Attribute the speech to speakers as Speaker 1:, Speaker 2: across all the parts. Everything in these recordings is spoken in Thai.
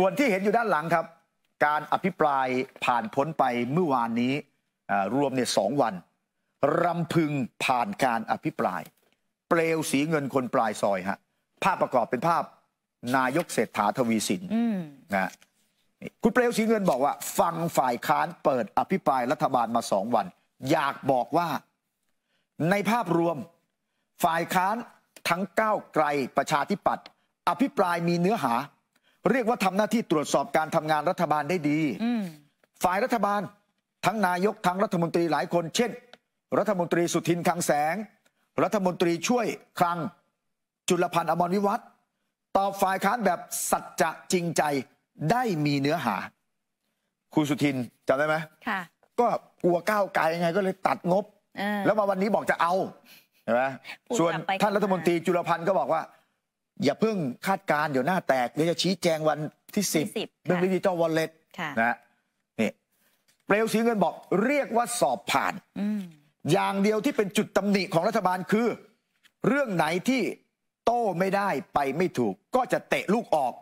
Speaker 1: ส่วนที่เห็นอยู่ด้านหลังครับ การอภิปรายผ่านพ้นไปเมื่อวานนี้รวมเนี่ยสองวันรำพึงผ่านการอภิปราย เปลวสีเงินคนปลายซอยฮะภาพประกอบเป็นภาพ นายกเศรษฐาทวีสินนะคุณเปลวสีเงินบอกว่า ฟังฝ่ายค้านเปิด อภิปรายรัฐบาลมาสองวันอยากบอกว่า ในภาพรวมฝ่ายค้านทั้งก้าวไกลประชาธิปัตย์อภิปรายมีเนื้อหาเรียกว่าทำหน้าที่ตรวจสอบการทำงานรัฐบาลได้ดี ฝ่ายรัฐบาลทั้งนายกทั้งรัฐมนตรีหลายคน เช่น รัฐมนตรีสุทินคังแสง รัฐมนตรีช่วยคลังจุลพันธ์อมรวิวัฒตอบฝ่ายค้านแบบสัจจะจริงใจได้มีเนื้อหาคุณสุทินจำได้ไหมค่ะก็กลัวก้าวไกลไง ก็เลยตัดงบแล้วมาวันนี้บอกจะเอาใช่ไหมส่วนท่านรัฐมนตรีจุลพันธ์ก็บอกว่าอย่าเพิ่งคาดการเดี๋ยวหน้าแตกเดี๋ยวจะชี้แจงวันที่สิบเรื่องดิจิตอลวอลเล็ตนะนี่เปลวสีเงินบอกเรียกว่าสอบผ่านอย่างเดียวที่เป็นจุดตำหนิของรัฐบาลคือ เรื่องไหนที่โต้ไม่ได้ไปไม่ถูก ก็จะเตะลูกออก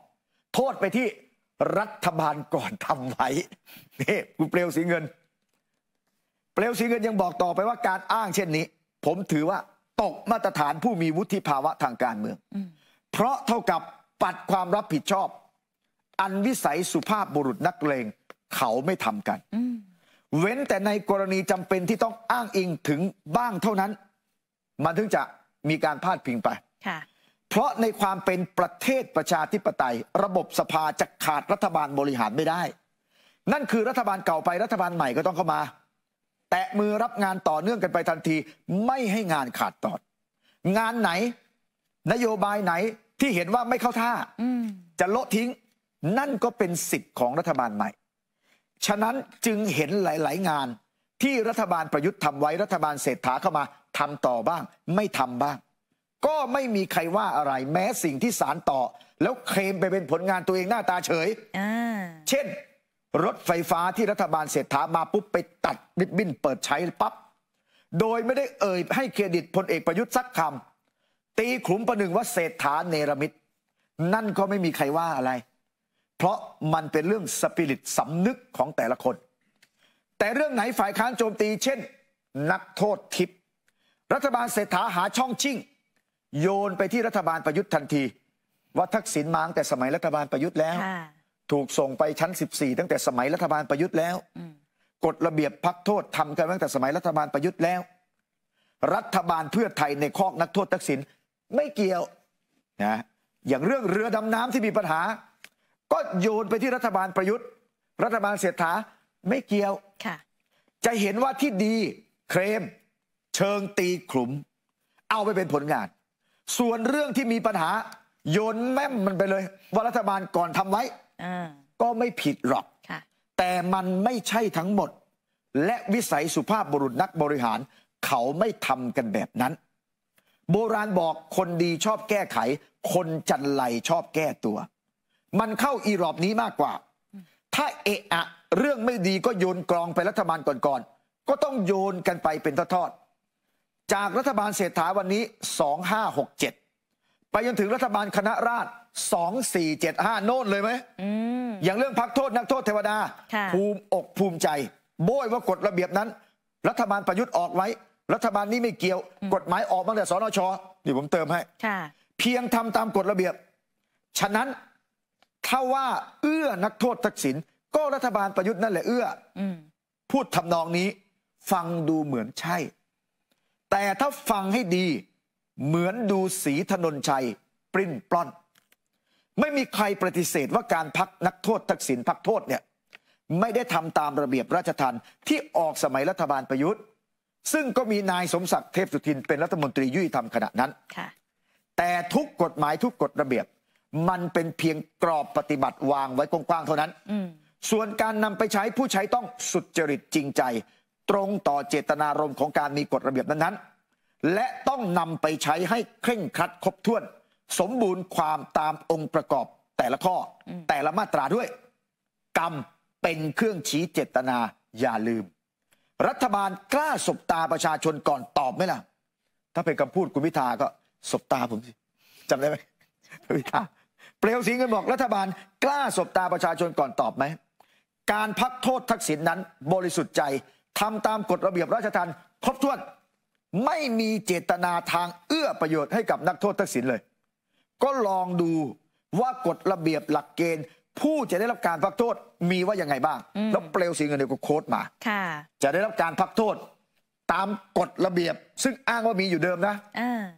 Speaker 1: โทษไปที่รัฐบาลก่อนทำไว้นี่คุณเปลวสีเงิน เปลวสีเงินยังบอกต่อไปว่าการอ้างเช่นนี้ ผมถือว่า ตกมาตรฐานผู้มีวุฒิภาวะทางการเมืองเพราะเท่ากับปัดความรับผิดชอบ อันวิสัยสุภาพบุรุษนักเลงเขาไม่ทำกันเว้นแต่ในกรณีจำเป็นที่ต้องอ้างอิงถึงบ้างเท่านั้น มันถึงจะมีการพาดพิงไปเพราะในความเป็นประเทศประชาธิปไตย ระบบสภาจะขาดรัฐบาลบริหารไม่ได้ นั่นคือรัฐบาลเก่าไปรัฐบาลใหม่ก็ต้องเข้ามา แตะมือรับงานต่อเนื่องกันไปทันที ไม่ให้งานขาดตอนงานไหน นโยบายไหนที่เห็นว่าไม่เข้าท่าจะละทิ้งนั่นก็เป็นสิทธิ์ของรัฐบาลใหม่ ฉะนั้นจึงเห็นหลาย ๆ งานที่รัฐบาลประยุทธ์ทำไว้รัฐบาลเศรษฐาเข้ามาทำต่อบ้างไม่ทำบ้าง ก็ไม่มีใครว่าอะไรแม้สิ่งที่สารต่อแล้วเคลมไปเป็นผลงานตัวเองหน้าตาเฉยเช่น รถไฟฟ้าที่รัฐบาลเศรษฐามาปุ๊บไปตัดริบบิ้นเปิดใช้ปับ๊บโดยไม่ได้เอ่ยให้เครดิตพลเอกประยุทธ์สักคำตีขลุมประหนึ่งว่าเศรษฐาเนรมิตนั่นก็ไม่มีใครว่าอะไร เพราะมันเป็นเรื่องสปิริตสำนึกของแต่ละคน แต่เรื่องไหนฝ่ายค้านโจมตีเช่น นักโทษทิพย์รัฐบาลเศรษฐาหาช่องชิ่งโยนไปที่รัฐบาลประยุทธ์ทันที ว่าทักษิณมาั้งแต่สมัยรัฐบาลประยุทธ์แล้ว ถูกส่งไปชั้น 14 ตั้งแต่สมัยรัฐบาลประยุทธ์แล้วกฎระเบียบพักโทษทำกันตั้งแต่สมัยรัฐบาลประยุทธ์แล้ว รัฐบาลเพื่อไทยในคอกนักโทษทักษิณไม่เกี่ยวนะอย่างเรื่องเรือดำน้ำที่มีปัญหา ก็โยนไปที่รัฐบาลประยุทธ์ รัฐบาลเศรษฐาไม่เกี่ยวค่ะจะเห็นว่าที่ดี เครม เชิงตีขลุมเอาไปเป็นผลงาน ส่วนเรื่องที่มีปัญหา โยนแม่มมันไปเลย ว่ารัฐบาลก่อนทำไว้ ก็ไม่ผิดหรอกแต่มันไม่ใช่ทั้งหมด และวิสัยสุภาพบุรุษนักบริหาร เขาไม่ทำกันแบบนั้นโบราณบอกคนดีชอบแก้ไข คนจันไหลชอบแก้ตัว มันเข้าอีรอบนี้มากกว่า ถ้าเอะเรื่องไม่ดีก็โยนกลองไปรัฐบาลก่อนๆก็ต้องโยนกันไปเป็นทอดๆจากรัฐบาลเศรษฐาวันนี้ 2567 ไปจนถึงรัฐบาลคณะราษฎร2475 โน่นเลยไหมมอย่างเรื่องพักโทษนักโทษเทวดา ภูมิอกภูมิใจโบยว่ากฎระเบียบนั้น รัฐบาลประยุทธ์ออกไว้รัฐบาลนี้ไม่เกี่ยว กฎหมายออกมาแต่สนชนี่ผมเติมให้ เพียงทำตามกฎระเบียบ ฉะนั้นถ้าว่า เอื้อนักโทษทักษิณก็รัฐบาลประยุทธ์นั่นแหละเอื้อ พูดทำนองนี้ ฟังดูเหมือนใช่ แต่ถ้าฟังให้ดี เหมือนดูสีถนนชัย ปริ้นปล้อน ไม่มีใครปฏิเสธว่าการพักนักโทษทักษิณพักโทษเนี่ย ไม่ได้ทำตามระเบียบราชทัณฑ์ที่ออกสมัยรัฐบาลประยุทธ์ซึ่งก็มีนายสมศักดิ์เทพสุทินเป็นรัฐมนตรียุติธรรมขณะนั้น แต่ทุกกฎหมายทุกกฎระเบียบ มันเป็นเพียงกรอบปฏิบัติวางไว้กว้างๆเท่านั้น ส่วนการนำไปใช้ผู้ใช้ต้องสุจริตจริงใจ ตรงต่อเจตนารมณ์ของการมีกฎระเบียบนั้นๆ และต้องนำไปใช้ให้เคร่งครัดครบถ้วน สมบูรณ์ความตามองค์ประกอบแต่ละข้อแต่ละมาตราด้วย กรรมเป็นเครื่องชี้เจตนาอย่าลืมรัฐบาลกล้าสบตาประชาชนก่อนตอบไหมล่ะ ถ้าเป็นคำพูดคุณพิธาก็ สบตาผมสิจำได้ไหมพิธาเปลวสีเงินบอกรัฐบาลกล้าสบตาประชาชนก่อนตอบไหม การพักโทษทักษิณนนั้น บริสุทธิ์ใจทำตามกฎระเบียบราชทัณฑ์ครบถ้วนไม่มีเจตนาทางเอื้อประโยชน์ให้กับนักโทษทักษิณเลย ก็ลองดูว่ากฎระเบียบหลักเกณฑ์ผู้จะได้รับการพักโทษมีว่ายังไงบ้างแล้วเปลวสีเงินเดียวก็โค้ดมาจะได้รับการพักโทษตามกฎระเบียบ ซึ่งอ้างว่ามีอยู่เดิมนะ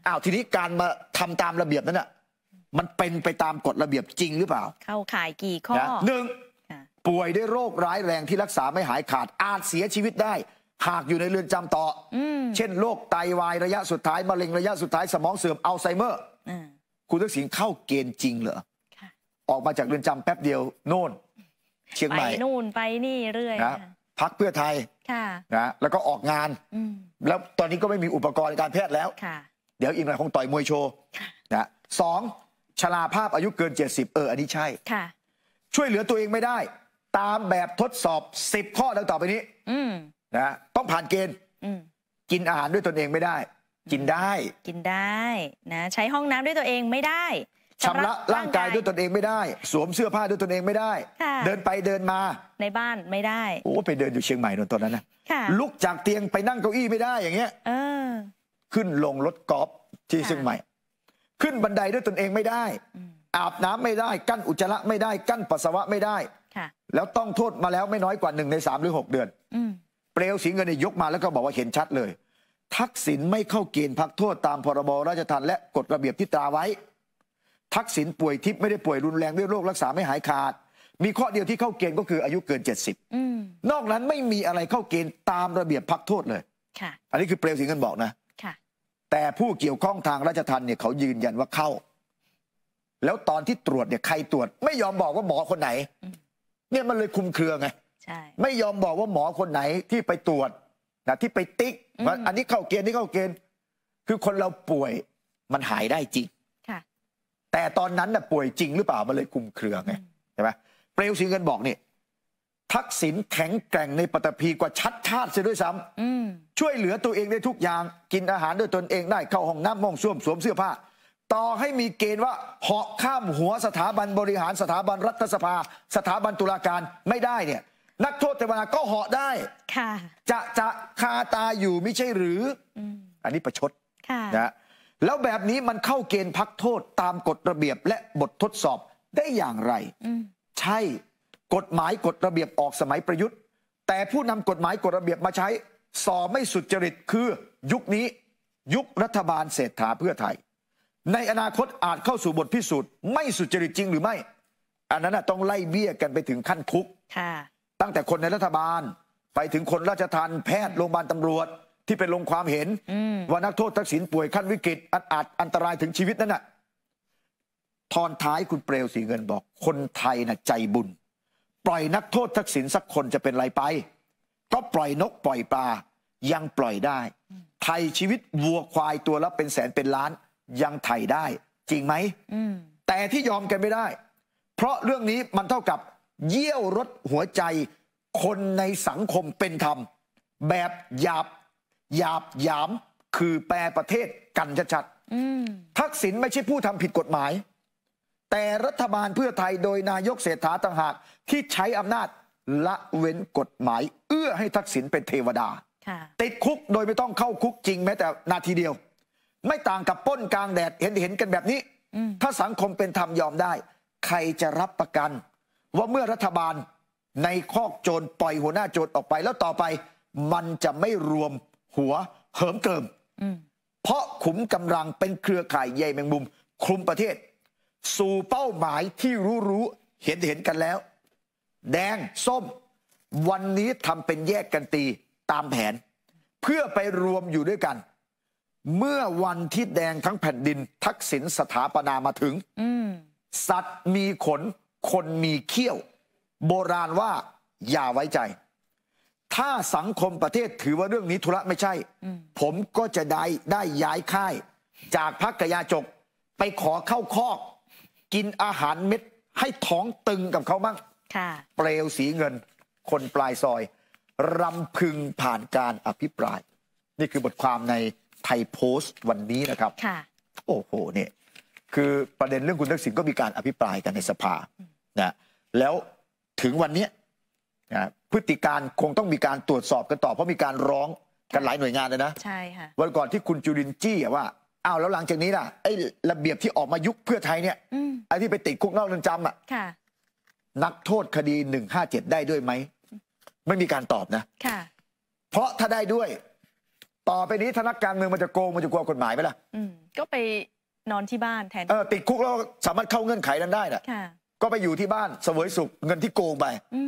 Speaker 1: อ้าวทีนี้การมาทำตามระเบียบนั้นอ่ะมันเป็นไปตามกฎระเบียบจริงหรือเปล่า เข้าข่ายกี่ข้อหนึ่งป่วยด้วยโรคร้ายแรงที่รักษาไม่หายขาดอาจเสียชีวิตได้ หากอยู่ในเรือนจำต่ออเช่น โรคไตวายระยะสุดท้ายมะเร็งระยะสุดท้ายสมองเสื่อมอัลไซเมอร์คุณทักษิณเข้าเกณฑ์จริงเหรอออกมาจากเรือนจำแป๊บเดียวโน่น เชียงใหม่นู่นไปนี่เรื่อยนะพักเพื่อไทยค่ะนะแล้วก็ออกงานแล้วตอนนี้ก็ไม่มีอุปกรณ์การแพทย์แล้วค่ะเดี๋ยวอีกหน่อยคงต่อยมวยโชว์นะสองชราภาพอายุเกินเจ็ดสิบเอออันนี้ใช่ค่ะ ช่วยเหลือตัวเองไม่ได้ ตามแบบทดสอบสิบข้อดังต่อไปนี้อืนะต้องผ่านเกณฑ์อืกินอาหารด้วยตนเองไม่ได้ กินได้ กินได้นะใช้ห้องน้ำด้วยตัวเองไม่ได้ชำระร่างกายด้วยตนเองไม่ได้ สวมเสื้อผ้าด้วยตนเองไม่ได้ เดินไปเดินมาในบ้านไม่ได้โอ้ไปเดินอยู่เชียงใหม่นนตอนนั้นนะลุกจากเตียงไปนั่งเก้าอี้ไม่ได้อย่างเงี้ยขึ้นลงรถกอล์ฟที่เชียงใหม่ ขึ้นบันไดด้วยตนเองไม่ได้ อาบน้ำไม่ได้ กั้นอุจจาระไม่ได้กั้นปัสสาวะไม่ได้แล้วต้องโทษมาแล้วไม่น้อยกว่าหนึ่งในสามหรือหกเดือนเปลวสีเงินยกมา แล้วก็บอกว่าเห็นชัดเลย ทักษิณไม่เข้าเกณฑ์พักโทษตามพรบราชทัณฑ์และกฎระเบียบที่ตราไว้ทักษิณป่วยทิพย์ไม่ได้ป่วยรุนแรงด้วยโรครักษาไม่หายขาด มีข้อเดียวที่เข้าเกณฑ์ก็คืออายุเกิน 70นอกนั้นไม่มีอะไรเข้าเกณฑ์ตามระเบียบพักโทษเลยอันนี้คือเปลวสิงินบอกนะแต่ผู้เกี่ยวข้องทางราชทันเนี่ยเขายืนยันว่าเข้า แล้วตอนที่ตรวจเนี่ยใครตรวจ ไม่ยอมบอกว่าหมอคนไหน เนี่ยมันเลยคุมเครือไงไม่ยอมบอกว่าหมอคนไหน ที่ไปตรวจนะที่ไปติ๊กอันนี้เข้าเกณฑ์นี่เข้าเกณฑ์ คือคนเราป่วยมันหายได้จริงแต่ตอนนั้นน่ะป่วยจริงหรือเปล่า มันเลยคุมเครือไงใช่ไหมเปลวสีเงินบอกนี่ ทักษิณแข็งแกร่งในปฏิพีกว่าชัดชาติเสียด้วยซ้ำช่วยเหลือตัวเองได้ทุกอย่าง กินอาหารด้วยตนเองได้ เข้าห้องน้ำห้องส้วมสวมเสื้อผ้า ต่อให้มีเกณฑ์ว่าเหาะข้ามหัวสถาบันบริหาร สถาบันรัฐสภา สถาบันตุลาการไม่ได้เนี่ย นักโทษแต่วนาก็เหาะได้จะจะคาตาอยู่ไม่ใช่หรืออันนี้ประชดนะแล้วแบบนี้มันเข้าเกณฑ์พักโทษตามกฎระเบียบและบททดสอบได้อย่างไรใช่กฎหมายกฎระเบียบออกสมัยประยุทธ์ แต่ผู้นำกฎหมายกฎระเบียบมาใช้ สอบไม่สุจริตคือยุคนี้ยุครัฐบาลเศรษฐาเพื่อไทย ในอนาคตอาจเข้าสู่บทพิสูจน์ ไม่สุจริตจริงหรือไม่อันนั้นต้องไล่เบี้ยกันไปถึงขั้นคุกตั้งแต่คนในรัฐบาลไปถึงคนราชทัณฑ์แพทย์โรงพยาบาลตำรวจที่เป็นลงความเห็น ว่านักโทษทักษิณป่วยขั้นวิกฤตอาจอันตรายถึงชีวิตนั่นน่ะ ทอนท้ายคุณเปลวสีเงินบอก คนไทยน่ะใจบุญ ปล่อยนักโทษทักษิณสักคนจะเป็นไรไปก็ปล่อยนกปล่อยปลายังปล่อยได้ไทยชีวิตวัวควายตัวละเป็นแสนเป็นล้าน ยังไถ่ได้ จริงไหมมแต่ที่ยอมกันไม่ได้ เพราะเรื่องนี้มันเท่ากับเยี่ยวรถหัวใจ คนในสังคมเป็นธรรมแบบหยาบหยาบหยามคือแปรประเทศกัน ชัดๆทักษิณไม่ใช่ ผู้ทำผิดกฎหมาย แต่รัฐบาลเพื่อไทยโดยนายกเศรษฐาต่างหากที่ใช้อำนาจละเว้นกฎหมาย เอื้อให้ทักษิณเป็นเทวดา ติดคุกโดยไม่ต้องเข้าคุกจริงแม้แต่นาทีเดียว ไม่ต่างกับป้นกลางแดดเห็นเห็นกันแบบนี้ ถ้าสังคมเป็นธรรมยอมได้ ใครจะรับประกัน ว่าเมื่อรัฐบาลในคอกโจรปล่อยหัวหน้าโจรออกไปแล้วต่อไป มันจะไม่รวมหัวเหิมเกิมเพราะขุมกำลังเป็นเครือข่ายใยแมงมุม คลุมประเทศ สู่เป้าหมายที่รู้รู้เห็นเห็นกันแล้ว แดงส้ม วันนี้ทำเป็นแยกกันตีตามแผน เพื่อไปรวมอยู่ด้วยกัน เมื่อวันที่แดงทั้งแผ่นดินทักษิณสถาปนามาถึงสัตว์มีขน คนมีเขี้ยว โบราณว่า อย่าไว้ใจถ้าสังคมประเทศถือว่าเรื่องนี้ธุระไม่ใช่ ผมก็จะได้ได้ย้ายค่าย จากพักกยาจกไปขอเข้าคอกกินอาหารเม็ดให้ท้องตึงกับเขาบ้างเปลวสีเงินคนปลายซอยรำพึงผ่านการอภิปราย นี่คือบทความในไทยโพสต์วันนี้นะครับโอ้โหเนี่ยคือประเด็นเรื่องคุณทักษิณก็มีการอภิปรายกันในสภานะแล้วถึงวันนี้นะพฤติการคงต้องมีการตรวจสอบกันต่อเพราะมีการร้องกันหลายหน่วยงานเลยนะใช่ค่ะวันก่อนที่คุณจุรินจี้ว่าอ้าวแล้วหลังจากนี้ล่ะไอ้ระเบียบที่ออกมายุคเพื่อไทยเนี่ยไอ้ที่ไปติดคุกนอกเรือนจำอ่ะนักโทษคดีหนึ่งห้าเจ็ดได้ด้วยไหมไม่มีการตอบนะค่ะเพราะถ้าได้ด้วย ต่อไปนี้ธนักการเมืองมันจะโกงมันจะกลัวกฎหมายไหมล่ะก็ไปนอนที่บ้านแทนเออติดคุกแล้วสามารถเข้าเงื่อนไขนั้นได้นะก็ไปอยู่ที่บ้านเสวยสุขเงินที่โกงไปอื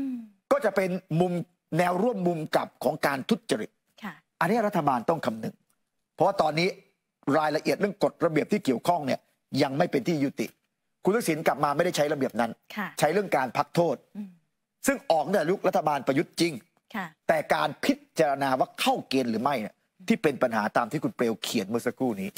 Speaker 1: จะเป็นมุมแนวร่วมมุมกับของการทุจริตอันนี้รัฐบาลต้องคำนึง เพราะว่าตอนนี้รายละเอียดเรื่องกฎระเบียบที่เกี่ยวข้องเนี่ยยังไม่เป็นที่ยุติ คุณทักษิณกลับมาไม่ได้ใช้ระเบียบนั้น ใช้เรื่องการพักโทษ ซึ่งออกเนี่ยลุกรัฐบาลประยุทธ์จริงแต่การพิจารณาว่าเข้าเกณฑ์หรือไม่เนี่ยที่เป็นปัญหาตามที่คุณเปลวเขียนเมื่อสักครู่นี้